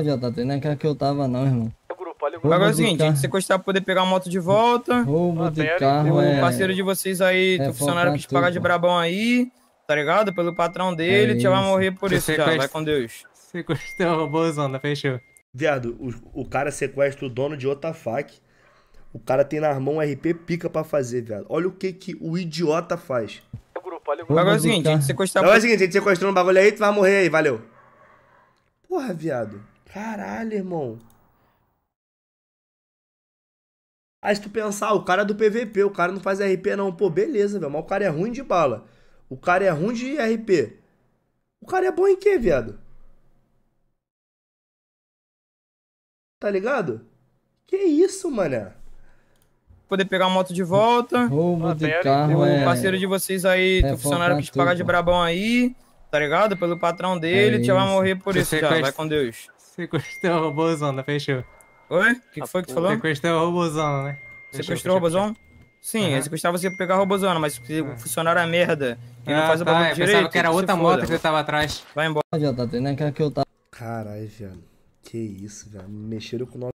adianta, tá nem que eu tava não, irmão. Agora é o seguinte, a gente sequestrar pra poder pegar a moto de volta. Roubo ah, O é. parceiro de vocês aí, é, funcionário te pagar de brabão aí, tá ligado? Pelo patrão dele, é isso. vai morrer por isso, sequestra... já. Vai com Deus. Sequestrou o robôzona, fechou. Viado, o, o cara sequestra o dono de outra fac. O cara tem na mão um RP pica pra fazer, viado. Olha o que que o idiota faz. Agora é o seguinte, a gente sequestrar... Agora é o seguinte, a gente sequestrou um bagulho aí, tu vai morrer aí, valeu. Porra, viado. Caralho, irmão. Aí se tu pensar, o cara é do PVP, o cara não faz RP não. Pô, beleza, velho. Mas o cara é ruim de bala. O cara é ruim de RP. O cara é bom em quê, viado? Tá ligado? Que isso, mané? Poder pegar a moto de volta. Roubo de carro, O é. parceiro é... de vocês aí, é, funcionário que te pagar de brabão aí, tá ligado? Pelo patrão dele, é já vai morrer por Você isso, já. Vai com Deus. Sequestrou o robôzona, né? fechou. Oi? O que, que, foi que tu falou? Sequestrou o robôzona, né? Fechou, Sequestrou o robôzona? Sim, uhum. executar você pra pegar a robozona, mas se o ah. funcionário é merda e ah, não faz tá, o bagulho tá. direito... pensava que era outra moto que você tava atrás. Vai embora. Não adianta, tá tem nem que eu tava... Caralho, velho. Que isso, velho. Mexeram com o nosso...